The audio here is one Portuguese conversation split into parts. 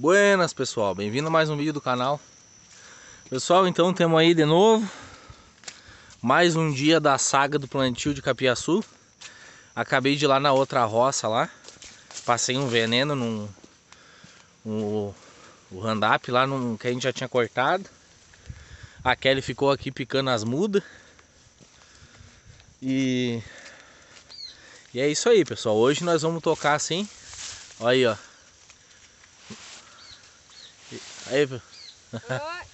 Buenas pessoal, bem-vindo a mais um vídeo do canal Pessoal, então temos aí de novo Mais um dia da saga do plantio de Capiaçu Acabei de ir lá na outra roça lá Passei um veneno num um, O hand-up lá num, que a gente já tinha cortado A Kelly ficou aqui picando as mudas E... E é isso aí pessoal, hoje nós vamos tocar assim Olha aí ó Aí,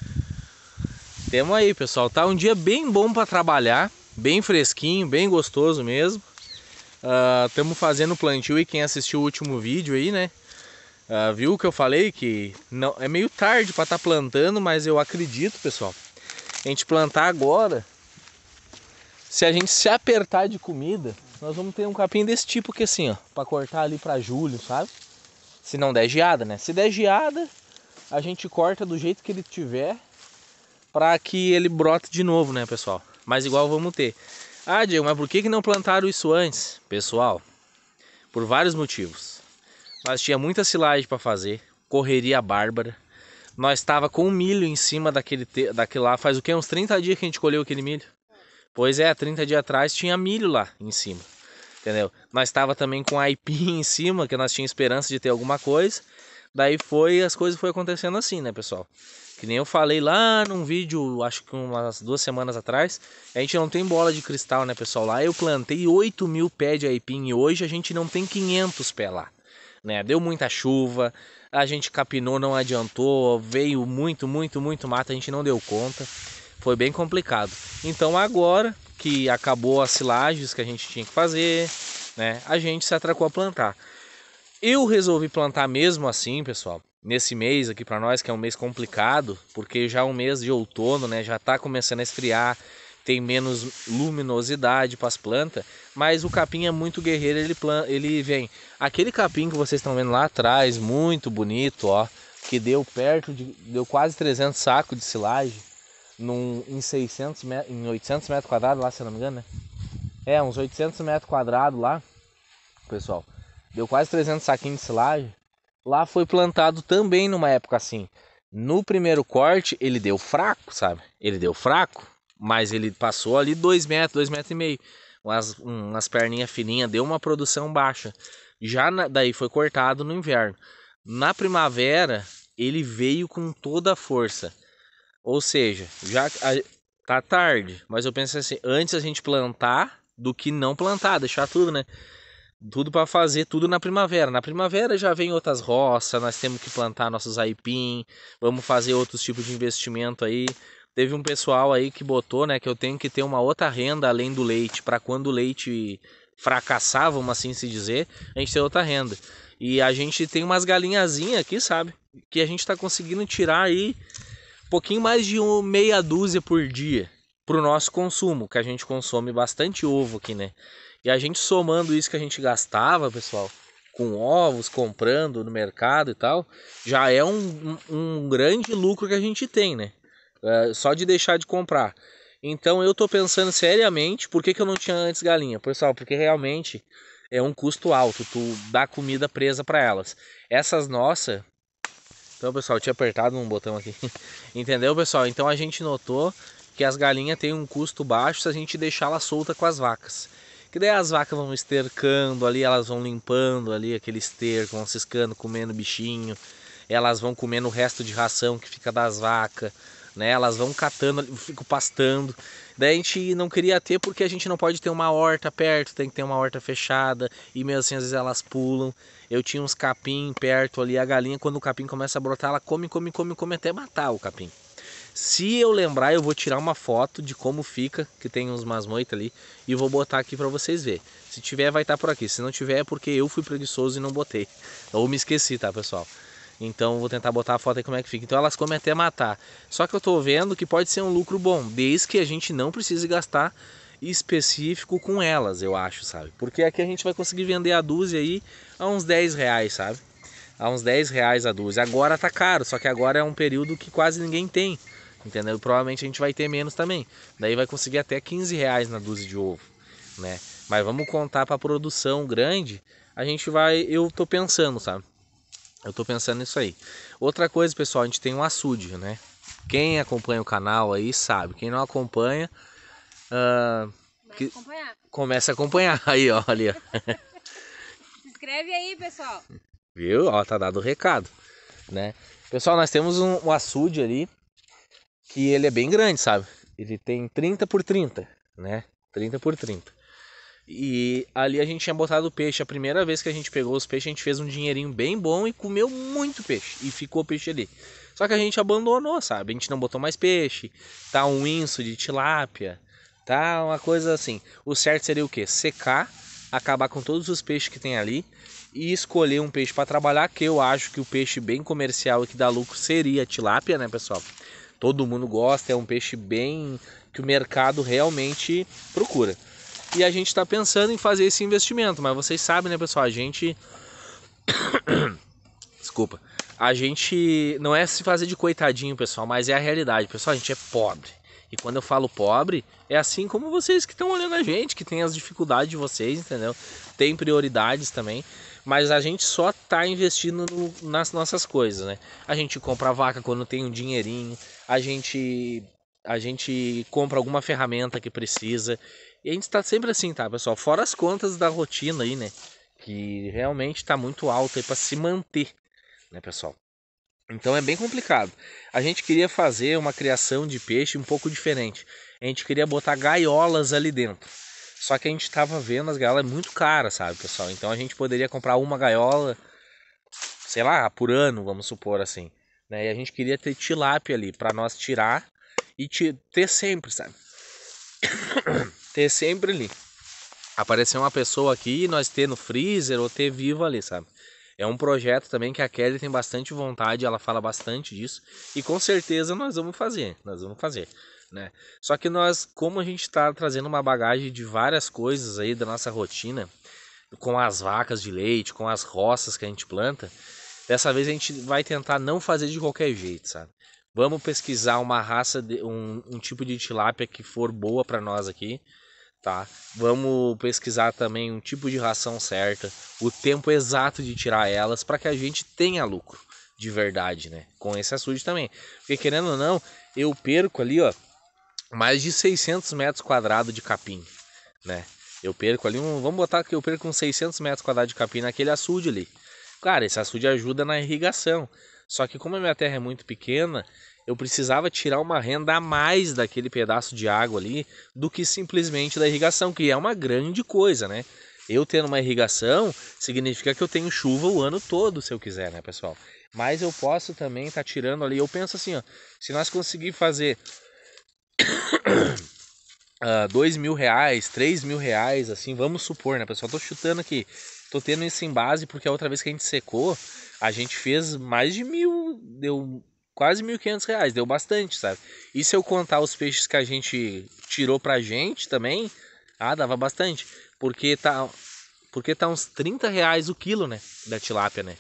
Temos aí, pessoal. Tá um dia bem bom para trabalhar, bem fresquinho, bem gostoso mesmo. Estamos ah, fazendo plantio e quem assistiu o último vídeo aí, né? Uh, viu que eu falei que não é meio tarde para estar tá plantando, mas eu acredito, pessoal. A gente plantar agora, se a gente se apertar de comida, nós vamos ter um capim desse tipo que assim, ó, para cortar ali para julho, sabe? Se não der geada, né? Se der geada, a gente corta do jeito que ele tiver para que ele brote de novo, né, pessoal? Mas igual vamos ter. Ah, Diego, mas por que, que não plantaram isso antes? Pessoal, por vários motivos. Nós tinha muita silagem para fazer, correria bárbara. Nós estava com milho em cima daquele, te... daquele lá, faz o que? Uns 30 dias que a gente colheu aquele milho? Pois é, 30 dias atrás tinha milho lá em cima, entendeu? Nós estava também com aipim em cima, que nós tinha esperança de ter alguma coisa. Daí foi, as coisas foi acontecendo assim, né, pessoal? Que nem eu falei lá num vídeo, acho que umas duas semanas atrás, a gente não tem bola de cristal, né, pessoal? Lá eu plantei 8 mil pés de aipim e hoje a gente não tem 500 pés lá. Né? Deu muita chuva, a gente capinou, não adiantou, veio muito, muito, muito mata a gente não deu conta. Foi bem complicado. Então agora que acabou as silagens que a gente tinha que fazer, né? A gente se atracou a plantar. Eu resolvi plantar mesmo assim, pessoal, nesse mês aqui para nós, que é um mês complicado, porque já é um mês de outono, né? Já está começando a esfriar, tem menos luminosidade para as plantas, mas o capim é muito guerreiro, ele, planta, ele vem. Aquele capim que vocês estão vendo lá atrás, muito bonito, ó, que deu perto de, deu quase 300 sacos de silagem, num, em 600 em 800 metros quadrados lá, se não me engano, né? É, uns 800 metros quadrados lá, pessoal deu quase 300 saquinhos de silagem. Lá foi plantado também numa época assim. No primeiro corte, ele deu fraco, sabe? Ele deu fraco, mas ele passou ali 2 metros, 2 metros e meio. Umas, umas perninhas fininhas, deu uma produção baixa. Já na, daí foi cortado no inverno. Na primavera, ele veio com toda a força. Ou seja, já a, tá tarde, mas eu penso assim, antes a gente plantar do que não plantar, deixar tudo, né? tudo para fazer tudo na primavera. Na primavera já vem outras roças, nós temos que plantar nossos aipim, vamos fazer outros tipos de investimento aí. Teve um pessoal aí que botou, né, que eu tenho que ter uma outra renda além do leite, para quando o leite fracassar, vamos assim se dizer, a gente ter outra renda. E a gente tem umas galinhazinhas aqui, sabe? Que a gente está conseguindo tirar aí um pouquinho mais de um, meia dúzia por dia para o nosso consumo, que a gente consome bastante ovo aqui, né? E a gente somando isso que a gente gastava, pessoal, com ovos, comprando no mercado e tal, já é um, um grande lucro que a gente tem, né? É, só de deixar de comprar. Então eu tô pensando seriamente, por que, que eu não tinha antes galinha? Pessoal, porque realmente é um custo alto, tu dá comida presa para elas. Essas nossas. Então, pessoal, tinha apertado um botão aqui. Entendeu, pessoal? Então a gente notou que as galinhas têm um custo baixo se a gente deixá ela solta com as vacas. Que daí as vacas vão estercando ali, elas vão limpando ali aquele esterco, vão ciscando, comendo bichinho. Elas vão comendo o resto de ração que fica das vacas, né? Elas vão catando, ficam pastando. Daí a gente não queria ter porque a gente não pode ter uma horta perto, tem que ter uma horta fechada. E mesmo assim, às vezes elas pulam. Eu tinha uns capim perto ali, a galinha, quando o capim começa a brotar, ela come, come, come, come até matar o capim. Se eu lembrar, eu vou tirar uma foto de como fica, que tem uns masmoitas ali, e vou botar aqui para vocês verem. Se tiver, vai estar tá por aqui. Se não tiver, é porque eu fui preguiçoso e não botei. Ou me esqueci, tá, pessoal? Então vou tentar botar a foto aí como é que fica. Então elas comem até matar. Só que eu estou vendo que pode ser um lucro bom, desde que a gente não precise gastar específico com elas, eu acho, sabe? Porque aqui a gente vai conseguir vender a dúzia aí a uns 10 reais, sabe? A uns 10 reais a dúzia. Agora tá caro, só que agora é um período que quase ninguém tem entendeu? Provavelmente a gente vai ter menos também. Daí vai conseguir até 15 reais na dúzia de ovo, né? Mas vamos contar para produção grande, a gente vai, eu tô pensando, sabe? Eu tô pensando nisso aí. Outra coisa, pessoal, a gente tem um açude, né? Quem acompanha o canal aí sabe, quem não acompanha, uh, que... começa a acompanhar aí, ó, ali, ó. Se inscreve aí, pessoal. Viu? Ó, tá dado o recado, né? Pessoal, nós temos um, um açude ali que ele é bem grande, sabe? Ele tem 30 por 30, né? 30 por 30. E ali a gente tinha botado peixe. A primeira vez que a gente pegou os peixes, a gente fez um dinheirinho bem bom e comeu muito peixe. E ficou peixe ali. Só que a gente abandonou, sabe? A gente não botou mais peixe. Tá um inso de tilápia. Tá uma coisa assim. O certo seria o quê? Secar, acabar com todos os peixes que tem ali e escolher um peixe para trabalhar, que eu acho que o peixe bem comercial e que dá lucro seria a tilápia, né, pessoal? todo mundo gosta, é um peixe bem que o mercado realmente procura. E a gente está pensando em fazer esse investimento, mas vocês sabem, né, pessoal? A gente. Desculpa. A gente. Não é se fazer de coitadinho, pessoal, mas é a realidade, pessoal. A gente é pobre. E quando eu falo pobre, é assim como vocês que estão olhando a gente, que tem as dificuldades de vocês, entendeu? Tem prioridades também mas a gente só tá investindo no, nas nossas coisas, né? A gente compra vaca quando tem um dinheirinho, a gente a gente compra alguma ferramenta que precisa. E a gente tá sempre assim, tá, pessoal? Fora as contas da rotina aí, né? Que realmente tá muito alta aí para se manter, né, pessoal? Então é bem complicado. A gente queria fazer uma criação de peixe um pouco diferente. A gente queria botar gaiolas ali dentro. Só que a gente tava vendo as gaiolas é muito caras, sabe, pessoal? Então a gente poderia comprar uma gaiola, sei lá, por ano, vamos supor assim. Né? E a gente queria ter tilápia ali para nós tirar e ter sempre, sabe? ter sempre ali. Aparecer uma pessoa aqui, nós ter no freezer ou ter vivo ali, sabe? É um projeto também que a Kelly tem bastante vontade, ela fala bastante disso. E com certeza nós vamos fazer, nós vamos fazer né? Só que nós, como a gente está trazendo uma bagagem de várias coisas aí da nossa rotina, com as vacas de leite, com as roças que a gente planta, dessa vez a gente vai tentar não fazer de qualquer jeito, sabe? Vamos pesquisar uma raça, de, um, um tipo de tilápia que for boa para nós aqui, tá? Vamos pesquisar também um tipo de ração certa, o tempo exato de tirar elas para que a gente tenha lucro de verdade, né? Com esse açude também. Porque querendo ou não, eu perco ali, ó, mais de 600 metros quadrados de capim, né? Eu perco ali um, vamos botar que eu perco uns 600 metros quadrados de capim naquele açude ali. Claro, esse açude ajuda na irrigação. Só que como a minha terra é muito pequena, eu precisava tirar uma renda a mais daquele pedaço de água ali do que simplesmente da irrigação, que é uma grande coisa, né? Eu tendo uma irrigação significa que eu tenho chuva o ano todo, se eu quiser, né, pessoal? Mas eu posso também estar tá tirando ali. Eu penso assim, ó, se nós conseguir fazer uh, dois mil reais, três mil reais, assim, vamos supor, né, pessoal? Tô chutando aqui, tô tendo isso em base porque a outra vez que a gente secou, a gente fez mais de mil, deu quase mil quinhentos reais, deu bastante, sabe? E se eu contar os peixes que a gente tirou pra gente também, ah, dava bastante, porque tá, porque tá uns 30 reais o quilo, né, da tilápia, né?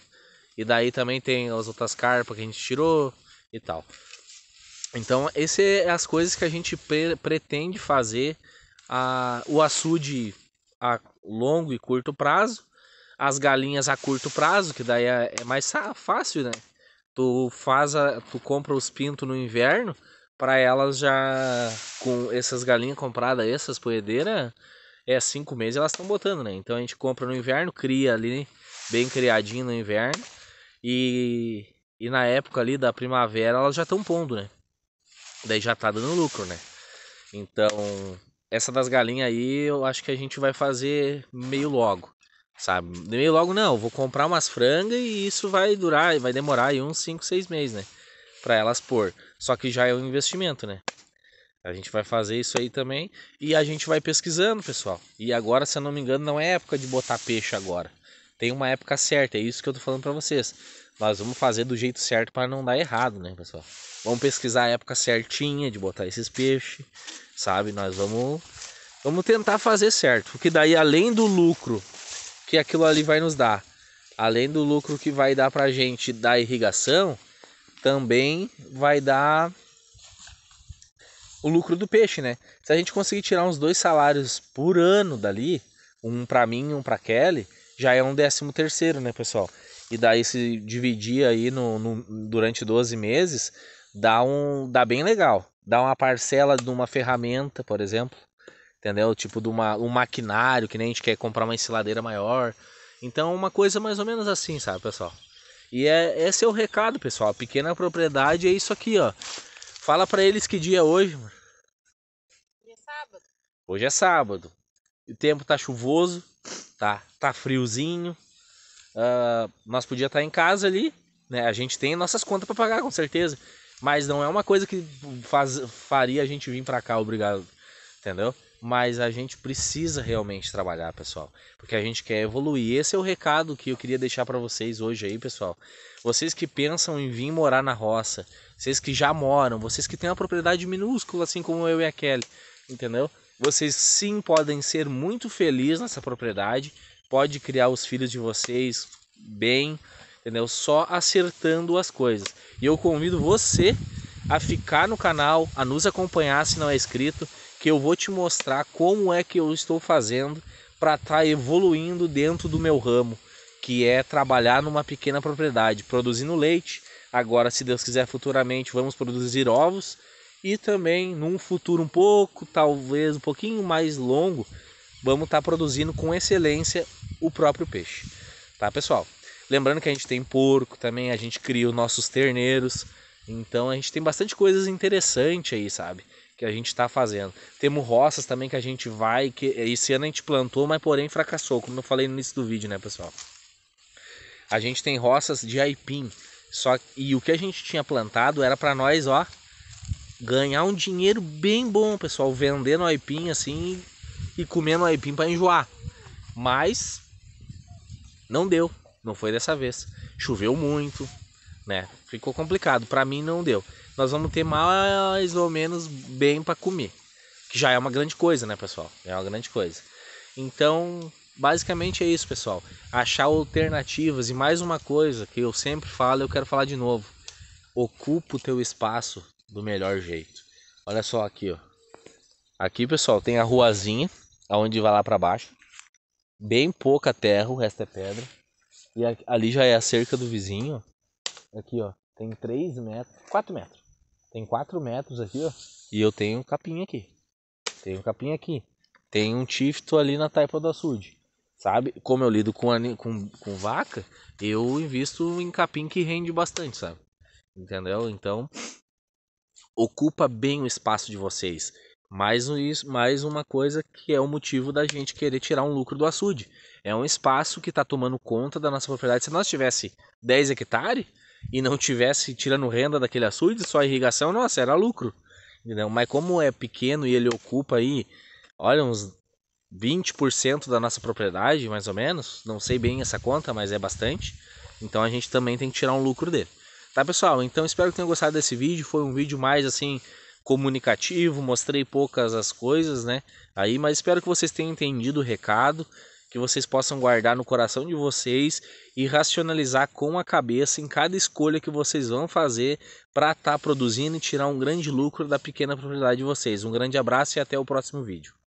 E daí também tem as outras carpas que a gente tirou e tal. Então, essas é as coisas que a gente pre pretende fazer a, o açude a longo e curto prazo, as galinhas a curto prazo, que daí é, é mais fácil, né? Tu faz a, tu compra os pintos no inverno, para elas já com essas galinhas compradas, essas poedeiras, é cinco meses elas estão botando, né? Então a gente compra no inverno, cria ali bem criadinho no inverno e e na época ali da primavera elas já estão pondo, né? Daí já tá dando lucro, né? Então, essa das galinhas aí eu acho que a gente vai fazer meio logo, sabe? Meio logo não, vou comprar umas frangas e isso vai durar, vai demorar aí uns 5, 6 meses, né? Pra elas pôr. Só que já é um investimento, né? A gente vai fazer isso aí também e a gente vai pesquisando, pessoal. E agora, se eu não me engano, não é época de botar peixe agora. Tem uma época certa, é isso que eu tô falando para vocês. Nós vamos fazer do jeito certo para não dar errado, né, pessoal? Vamos pesquisar a época certinha de botar esses peixes, sabe? Nós vamos, vamos tentar fazer certo, porque daí além do lucro que aquilo ali vai nos dar, além do lucro que vai dar para a gente da irrigação, também vai dar o lucro do peixe, né? Se a gente conseguir tirar uns dois salários por ano dali, um para mim, um para Kelly, já é um décimo terceiro, né, pessoal? e daí se dividir aí no, no, durante 12 meses, dá um dá bem legal. Dá uma parcela de uma ferramenta, por exemplo, entendeu? Tipo de uma, um maquinário, que nem a gente quer comprar uma ensiladeira maior. Então, uma coisa mais ou menos assim, sabe, pessoal? E é, esse é o recado, pessoal. A pequena propriedade é isso aqui, ó. Fala para eles que dia é hoje, mano. Hoje é sábado. Hoje é sábado. O tempo tá chuvoso, tá, tá friozinho, uh, nós podia estar em casa ali, né? A gente tem nossas contas para pagar, com certeza. Mas não é uma coisa que faz, faria a gente vir para cá, obrigado. Entendeu? Mas a gente precisa realmente trabalhar, pessoal. Porque a gente quer evoluir. Esse é o recado que eu queria deixar para vocês hoje aí, pessoal. Vocês que pensam em vir morar na roça, vocês que já moram, vocês que têm uma propriedade minúscula, assim como eu e a Kelly, entendeu? Vocês sim podem ser muito felizes nessa propriedade, pode criar os filhos de vocês bem, entendeu? Só acertando as coisas. E eu convido você a ficar no canal, a nos acompanhar se não é inscrito, que eu vou te mostrar como é que eu estou fazendo para estar tá evoluindo dentro do meu ramo, que é trabalhar numa pequena propriedade, produzindo leite. Agora, se Deus quiser, futuramente vamos produzir ovos e também num futuro um pouco, talvez um pouquinho mais longo, vamos estar tá produzindo com excelência o próprio peixe. Tá, pessoal? Lembrando que a gente tem porco também, a gente cria os nossos terneiros. Então a gente tem bastante coisas interessantes aí, sabe? Que a gente está fazendo. Temos roças também que a gente vai, que esse ano a gente plantou, mas porém fracassou, como eu falei no início do vídeo, né, pessoal? A gente tem roças de aipim. Só e o que a gente tinha plantado era para nós, ó, ganhar um dinheiro bem bom, pessoal, vendendo aipim assim e comendo aipim para enjoar. Mas não deu, não foi dessa vez. Choveu muito, né? Ficou complicado, para mim não deu. Nós vamos ter mais ou menos bem para comer, que já é uma grande coisa, né, pessoal? É uma grande coisa. Então, basicamente é isso, pessoal. Achar alternativas e mais uma coisa que eu sempre falo, eu quero falar de novo. Ocupa o teu espaço, do melhor jeito. Olha só aqui, ó. Aqui, pessoal, tem a ruazinha, aonde vai lá para baixo. Bem pouca terra, o resto é pedra. E ali já é a cerca do vizinho. Aqui, ó. Tem 3 metros, 4 metros. Tem 4 metros aqui, ó. E eu tenho um capim aqui. Tenho um capim aqui. Tem um tifto ali na taipa do açude. Sabe? Como eu lido com, com, com vaca, eu invisto em capim que rende bastante, sabe? Entendeu? Então, ocupa bem o espaço de vocês. Mais, um mais uma coisa que é o motivo da gente querer tirar um lucro do açude. É um espaço que está tomando conta da nossa propriedade. Se nós tivesse 10 hectares e não tivesse tirando renda daquele açude, só irrigação, nossa, era lucro. Entendeu? Mas como é pequeno e ele ocupa aí, olha, uns 20% da nossa propriedade, mais ou menos. Não sei bem essa conta, mas é bastante. Então a gente também tem que tirar um lucro dele. Tá, pessoal? Então espero que tenham gostado desse vídeo. Foi um vídeo mais assim comunicativo, mostrei poucas as coisas, né? Aí, mas espero que vocês tenham entendido o recado, que vocês possam guardar no coração de vocês e racionalizar com a cabeça em cada escolha que vocês vão fazer para estar tá produzindo e tirar um grande lucro da pequena propriedade de vocês. Um grande abraço e até o próximo vídeo.